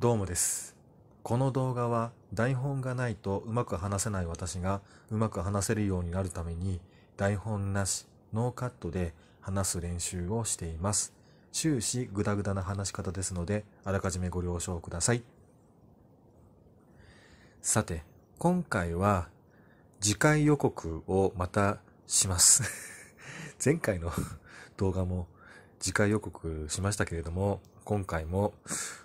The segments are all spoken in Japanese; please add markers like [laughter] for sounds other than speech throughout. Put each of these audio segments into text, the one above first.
どうもです。この動画は台本がないとうまく話せない私がうまく話せるようになるために台本なし、ノーカットで話す練習をしています。終始グダグダな話し方ですのであらかじめご了承ください。さて、今回は次回予告をまたします [laughs] 前回の動画も次回予告しましたけれども、今回も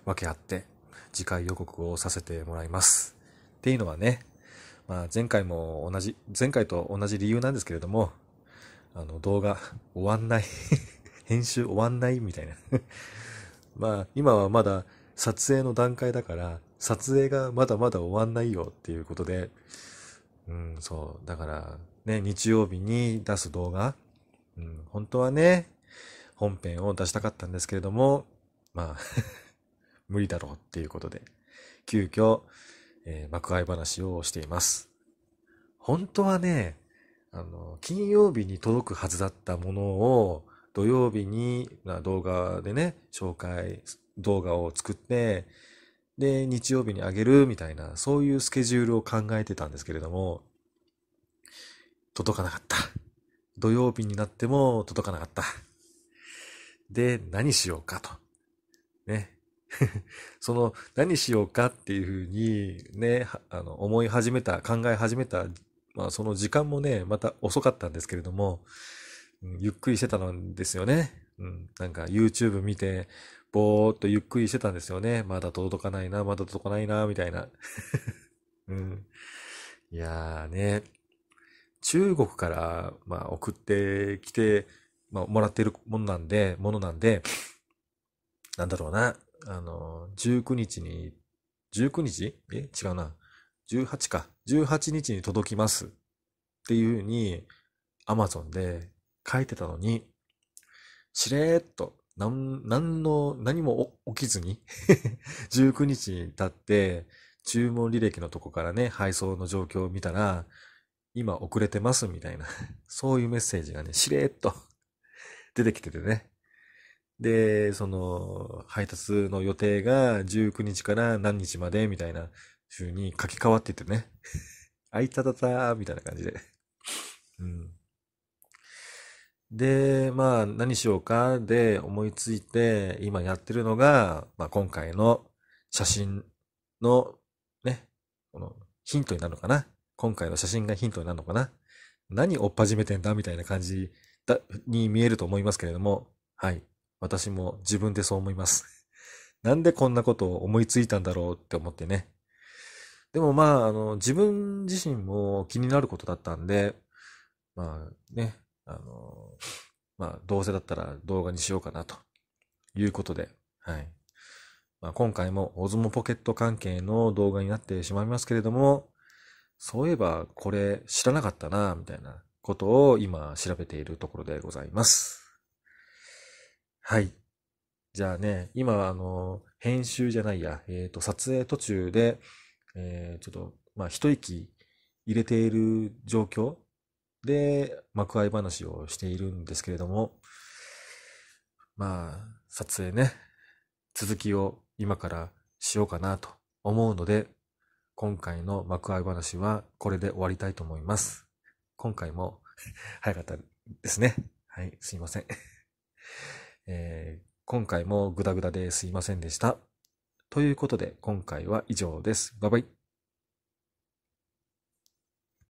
訳あって次回予告をさせてもらいます。っていうのはね、まあ、前回も同じ、前回と同じ理由なんですけれども、あの、動画終わんない [laughs] 編集終わんないみたいな [laughs] まあ、今はまだ撮影の段階だから、撮影がまだまだ終わんないよっていうことで、うん、そう。だから、ね、日曜日に出す動画、うん、本当はね、本編を出したかったんですけれども、まあ無理だろうっていうことで、急遽、えー、幕開話をしています。本当はね、あの、金曜日に届くはずだったものを、土曜日に、まあ、動画でね、紹介、動画を作って、で、日曜日にあげるみたいな、そういうスケジュールを考えてたんですけれども、届かなかった。土曜日になっても届かなかった。で、何しようかと。ね。[laughs] その何しようかっていうふうにね、あの思い始めた、考え始めた、まあその時間もね、また遅かったんですけれども、うん、ゆっくりしてたんですよね。うん、なんか YouTube 見て、ぼーっとゆっくりしてたんですよね。まだ届かないな、まだ届かないな、みたいな。[laughs] うん、いやーね、中国から、まあ、送ってきて、まあ、もらってるものなんで、ものなんで、なんだろうな。あの、19日に、19日え違うな。18か。18日に届きますっていうふうに Amazon で書いてたのに、しれーっと、なん、なんの、何も起きずに19 [laughs] 日に経って、注文履歴のとこからね、配送の状況を見たら、今遅れてますみたいなそういうメッセージがね、しれーっと [laughs] 出てきててね、で、その、配達の予定が19日から何日までみたいな風に書き換わっててね。[laughs] あいたたたみたいな感じで。うん。で、まあ、何しようかで思いついて、今やってるのが、まあ、今回の写真の、ね、このヒントになるのかな。今回の写真がヒントになるのかな。何追っ始めてんだみたいな感じだに見えると思いますけれども、はい。私も自分でそう思います。[laughs] なんでこんなことを思いついたんだろうって思ってね。でもまあ、あの、自分自身も気になることだったんで、まあね、あの、まあ、どうせだったら動画にしようかなということで、はい。まあ、今回もオズモポケット関係の動画になってしまいますけれども、そういえばこれ知らなかったな、みたいなことを今調べているところでございます。はい。じゃあね、今、はあの、編集じゃないや、えっ、ー、と、撮影途中で、えー、ちょっと、まあ、一息入れている状況で、幕開話をしているんですけれども、まあ、撮影ね、続きを今からしようかなと思うので、今回の幕開話はこれで終わりたいと思います。今回も [laughs] 早かったですね。はい、すいませんえー、今回もグダグダですいませんでした。ということで、今回は以上です。バイバイ。